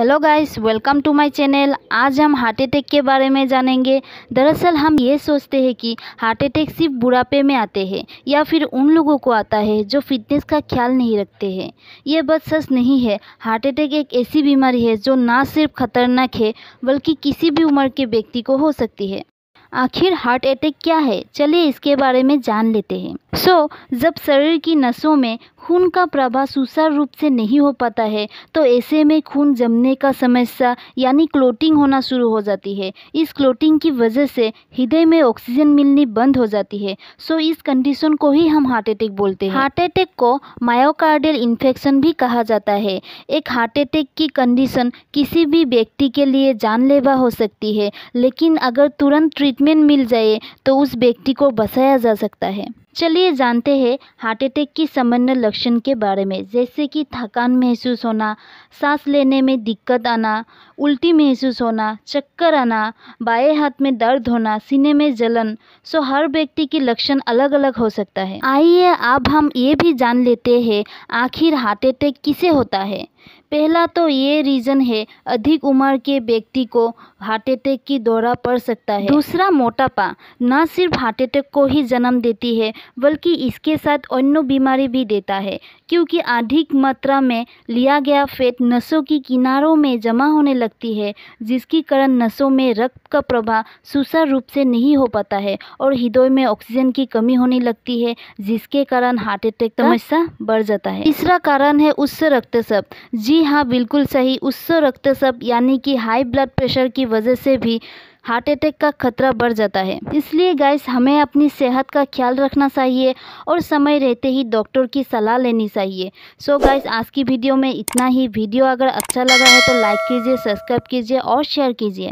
Hello guys welcome to my channel आज हम heart attack के बारे में जानेंगे दरअसल हम ये सोचते हैं कि हार्ट अटैक सिर्फ बुढ़ापे में आते हैं या फिर उन लोगों को आता है जो फिटनेस का ख्याल नहीं रखते हैं ये बस सच नहीं है हार्ट अटैक एक ऐसी बीमारी है जो ना सिर्फ खतरनाक है बल्कि किसी भी उम्र के व्यक्ति को हो सकती है आखिर हार्ट अटैक क्या है चलिए इसके बारे में जान लेते हैं सो so, जब शरीर की नसों में खून का प्रवाह सुचारू रूप से नहीं हो पाता है तो ऐसे में खून जमने का समस्या यानी क्लोटिंग होना शुरू हो जाती है इस क्लोटिंग की वजह से हृदय में ऑक्सीजन मिलनी बंद हो जाती है सो इस कंडीशन को ही हम हार्ट अटैक बोलते हैं हार्ट अटैक को मायोकार्डियल इन्फेक्शन भी कहा जाता है एक हार्ट अटैक की कंडीशन किसी भी व्यक्ति के लिए जानलेवा हो सकती है लेकिन अगर तुरंत ट्रीटमेंट मिल जाए तो उस व्यक्ति को बसाया जा सकता है चलिए जानते हैं हार्ट अटैक की सामान्य लक्षण के बारे में जैसे कि थकान महसूस होना सांस लेने में दिक्कत आना उल्टी महसूस होना चक्कर आना बाएं हाथ में दर्द होना सीने में जलन सो हर व्यक्ति के लक्षण अलग अलग हो सकता है आइए अब हम ये भी जान लेते हैं आखिर हार्ट अटैक किसे होता है पहला तो ये रीज़न है अधिक उम्र के व्यक्ति को हार्ट अटैक की दौरा पड़ सकता है दूसरा मोटापा न सिर्फ हार्ट अटैक को ही जन्म देती है बल्कि इसके साथ अन्य बीमारी भी देता है क्योंकि अधिक मात्रा में लिया गया फेट नसों की किनारों में जमा होने लगती है जिसकी कारण नसों में रक्त का प्रभाव सुसार रूप से नहीं हो पाता है और हृदय में ऑक्सीजन की कमी होने लगती है जिसके कारण हार्ट अटैक हाँ। समस्या बढ़ जाता है तीसरा कारण है उच्च रक्तचाप जी जी हाँ बिल्कुल सही उच्च रक्तचाप यानी कि हाई ब्लड प्रेशर की वजह से भी हार्ट अटैक का खतरा बढ़ जाता है इसलिए गाइस हमें अपनी सेहत का ख्याल रखना चाहिए और समय रहते ही डॉक्टर की सलाह लेनी चाहिए सो so गाइस आज की वीडियो में इतना ही वीडियो अगर अच्छा लगा है तो लाइक कीजिए सब्सक्राइब कीजिए और शेयर कीजिए